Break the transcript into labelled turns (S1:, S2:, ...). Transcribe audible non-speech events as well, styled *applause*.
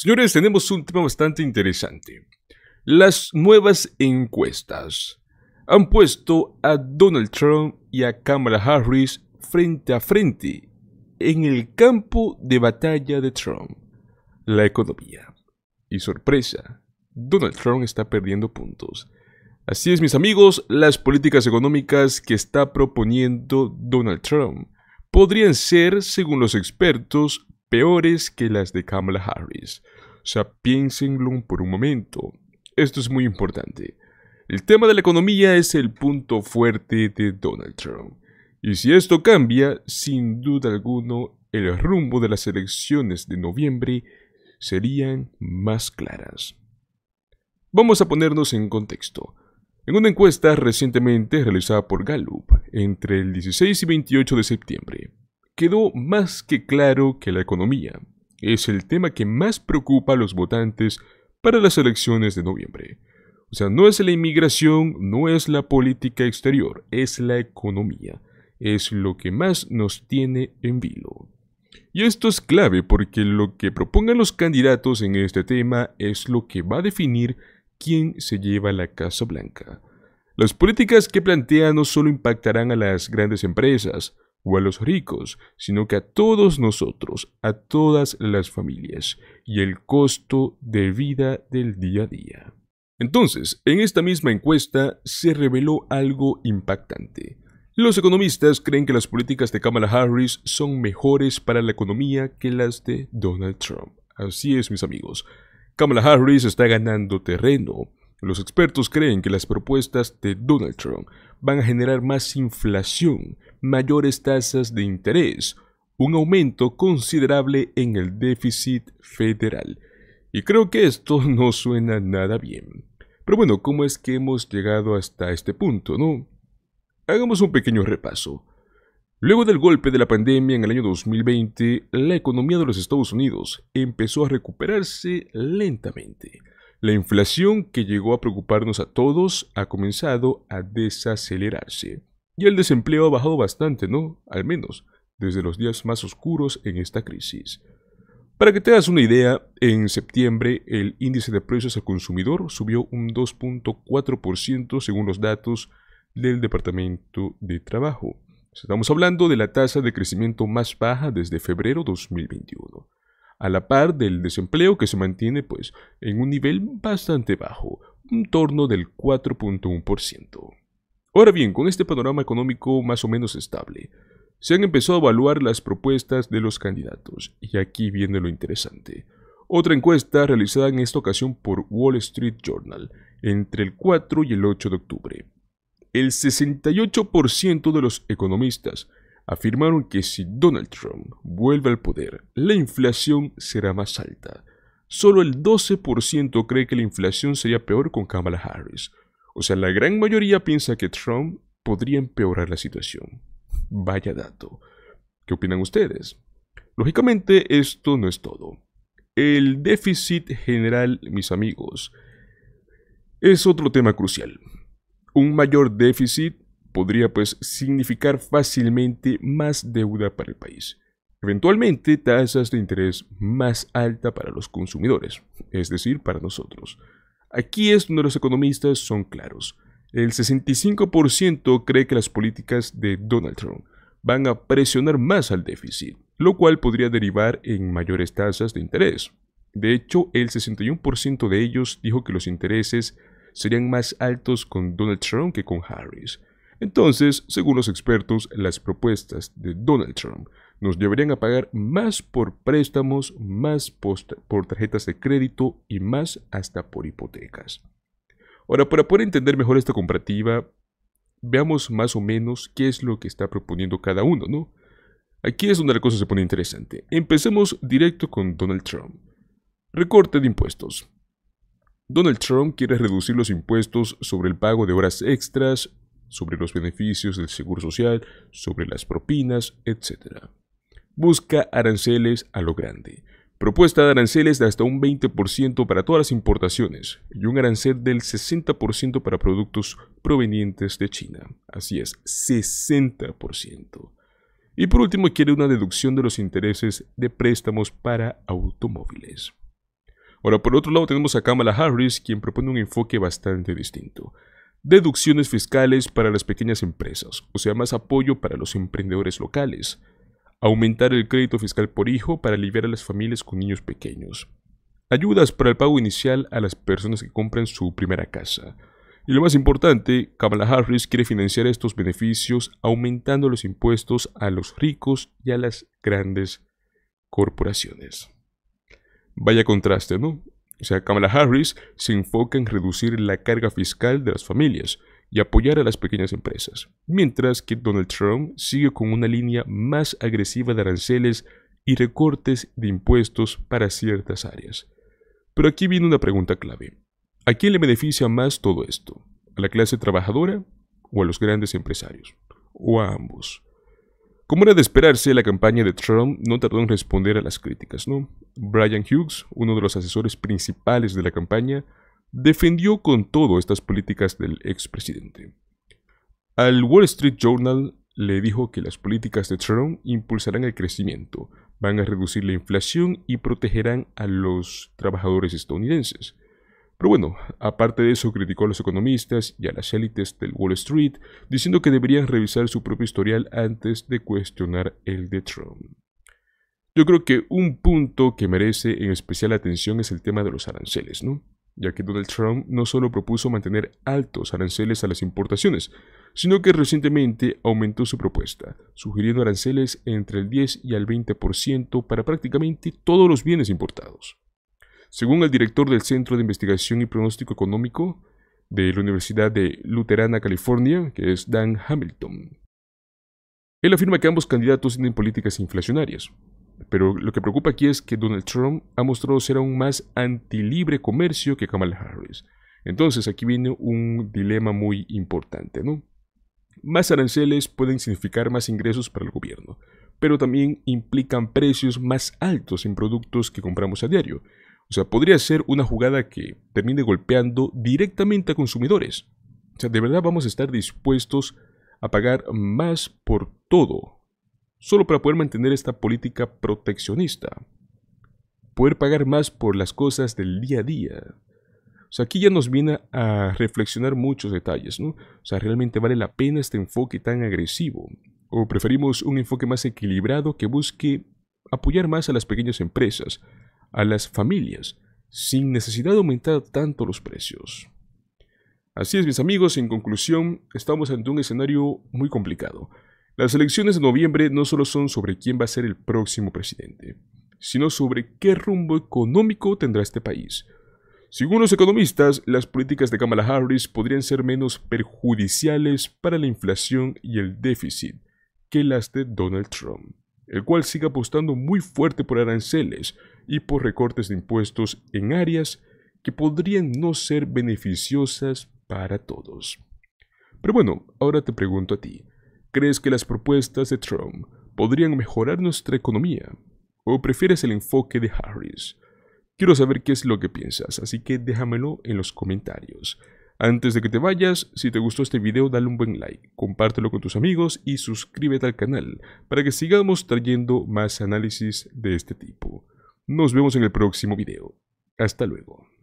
S1: Señores, tenemos un tema bastante interesante. Las nuevas encuestas han puesto a Donald Trump y a Kamala Harris frente a frente en el campo de batalla de Trump, la economía. Y sorpresa, Donald Trump está perdiendo puntos. Así es, mis amigos, las políticas económicas que está proponiendo Donald Trump podrían ser, según los expertos, peores que las de Kamala Harris. O sea, piénsenlo por un momento. Esto es muy importante. El tema de la economía es el punto fuerte de Donald Trump. Y si esto cambia, sin duda alguno, el rumbo de las elecciones de noviembre serían más claras. Vamos a ponernos en contexto. En una encuesta recientemente realizada por Gallup, entre el 16 y 28 de septiembre, quedó más que claro que la economía es el tema que más preocupa a los votantes para las elecciones de noviembre. O sea, no es la inmigración, no es la política exterior, es la economía. Es lo que más nos tiene en vilo. Y esto es clave porque lo que propongan los candidatos en este tema es lo que va a definir quién se lleva la Casa Blanca. Las políticas que plantea no solo impactarán a las grandes empresas, o a los ricos, sino que a todos nosotros, a todas las familias, y el costo de vida del día a día. Entonces, en esta misma encuesta se reveló algo impactante. Los economistas creen que las políticas de Kamala Harris son mejores para la economía que las de Donald Trump. Así es, mis amigos. Kamala Harris está ganando terreno, los expertos creen que las propuestas de Donald Trump van a generar más inflación, mayores tasas de interés, un aumento considerable en el déficit federal. Y creo que esto *laughs* no suena nada bien. Pero bueno, ¿cómo es que hemos llegado hasta este punto, no? Hagamos un pequeño repaso. Luego del golpe de la pandemia en el año 2020, la economía de los Estados Unidos empezó a recuperarse lentamente. La inflación que llegó a preocuparnos a todos ha comenzado a desacelerarse. Y el desempleo ha bajado bastante, ¿no? Al menos desde los días más oscuros en esta crisis. Para que te hagas una idea, en septiembre el índice de precios al consumidor subió un 2.4% según los datos del Departamento de Trabajo. Estamos hablando de la tasa de crecimiento más baja desde febrero 2021 a la par del desempleo que se mantiene pues en un nivel bastante bajo, un torno del 4.1%. Ahora bien, con este panorama económico más o menos estable, se han empezado a evaluar las propuestas de los candidatos, y aquí viene lo interesante. Otra encuesta realizada en esta ocasión por Wall Street Journal entre el 4 y el 8 de octubre. El 68% de los economistas afirmaron que si Donald Trump vuelve al poder, la inflación será más alta. Solo el 12% cree que la inflación sería peor con Kamala Harris. O sea, la gran mayoría piensa que Trump podría empeorar la situación. Vaya dato. ¿Qué opinan ustedes? Lógicamente, esto no es todo. El déficit general, mis amigos, es otro tema crucial. Un mayor déficit podría pues significar fácilmente más deuda para el país. Eventualmente tasas de interés más alta para los consumidores, es decir, para nosotros. Aquí es donde los economistas son claros. El 65% cree que las políticas de Donald Trump van a presionar más al déficit, lo cual podría derivar en mayores tasas de interés. De hecho, el 61% de ellos dijo que los intereses serían más altos con Donald Trump que con Harris. Entonces, según los expertos, las propuestas de Donald Trump nos llevarían a pagar más por préstamos, más por tarjetas de crédito y más hasta por hipotecas. Ahora, para poder entender mejor esta comparativa, veamos más o menos qué es lo que está proponiendo cada uno, ¿no? Aquí es donde la cosa se pone interesante. Empecemos directo con Donald Trump. Recorte de impuestos. Donald Trump quiere reducir los impuestos sobre el pago de horas extras, sobre los beneficios del seguro social, sobre las propinas, etc. Busca aranceles a lo grande. Propuesta de aranceles de hasta un 20% para todas las importaciones y un arancel del 60% para productos provenientes de China. Así es, 60%. Y por último, quiere una deducción de los intereses de préstamos para automóviles. Ahora, por otro lado, tenemos a Kamala Harris, quien propone un enfoque bastante distinto deducciones fiscales para las pequeñas empresas, o sea, más apoyo para los emprendedores locales, aumentar el crédito fiscal por hijo para aliviar a las familias con niños pequeños, ayudas para el pago inicial a las personas que compran su primera casa. Y lo más importante, Kamala Harris quiere financiar estos beneficios aumentando los impuestos a los ricos y a las grandes corporaciones. Vaya contraste, ¿no? O sea, Kamala Harris se enfoca en reducir la carga fiscal de las familias y apoyar a las pequeñas empresas, mientras que Donald Trump sigue con una línea más agresiva de aranceles y recortes de impuestos para ciertas áreas. Pero aquí viene una pregunta clave. ¿A quién le beneficia más todo esto? ¿A la clase trabajadora o a los grandes empresarios? ¿O a ambos? Como era de esperarse, la campaña de Trump no tardó en responder a las críticas, ¿no? Brian Hughes, uno de los asesores principales de la campaña, defendió con todo estas políticas del expresidente. Al Wall Street Journal le dijo que las políticas de Trump impulsarán el crecimiento, van a reducir la inflación y protegerán a los trabajadores estadounidenses. Pero bueno, aparte de eso criticó a los economistas y a las élites del Wall Street, diciendo que deberían revisar su propio historial antes de cuestionar el de Trump. Yo creo que un punto que merece en especial atención es el tema de los aranceles, ¿no? Ya que Donald Trump no solo propuso mantener altos aranceles a las importaciones, sino que recientemente aumentó su propuesta, sugiriendo aranceles entre el 10 y el 20% para prácticamente todos los bienes importados. Según el director del Centro de Investigación y Pronóstico Económico de la Universidad de Luterana, California, que es Dan Hamilton, él afirma que ambos candidatos tienen políticas inflacionarias, pero lo que preocupa aquí es que Donald Trump ha mostrado ser aún más antilibre comercio que Kamala Harris. Entonces aquí viene un dilema muy importante, ¿no? Más aranceles pueden significar más ingresos para el gobierno, pero también implican precios más altos en productos que compramos a diario. O sea, podría ser una jugada que termine golpeando directamente a consumidores. O sea, ¿de verdad vamos a estar dispuestos a pagar más por todo solo para poder mantener esta política proteccionista. Poder pagar más por las cosas del día a día. O sea, aquí ya nos viene a reflexionar muchos detalles, ¿no? O sea, ¿realmente vale la pena este enfoque tan agresivo? ¿O preferimos un enfoque más equilibrado que busque apoyar más a las pequeñas empresas, a las familias, sin necesidad de aumentar tanto los precios? Así es, mis amigos, en conclusión, estamos ante un escenario muy complicado las elecciones de noviembre no solo son sobre quién va a ser el próximo presidente, sino sobre qué rumbo económico tendrá este país. Según los economistas, las políticas de Kamala Harris podrían ser menos perjudiciales para la inflación y el déficit que las de Donald Trump, el cual sigue apostando muy fuerte por aranceles y por recortes de impuestos en áreas que podrían no ser beneficiosas para todos. Pero bueno, ahora te pregunto a ti, ¿Crees que las propuestas de Trump podrían mejorar nuestra economía? ¿O prefieres el enfoque de Harris? Quiero saber qué es lo que piensas, así que déjamelo en los comentarios. Antes de que te vayas, si te gustó este video dale un buen like, compártelo con tus amigos y suscríbete al canal para que sigamos trayendo más análisis de este tipo. Nos vemos en el próximo video. Hasta luego.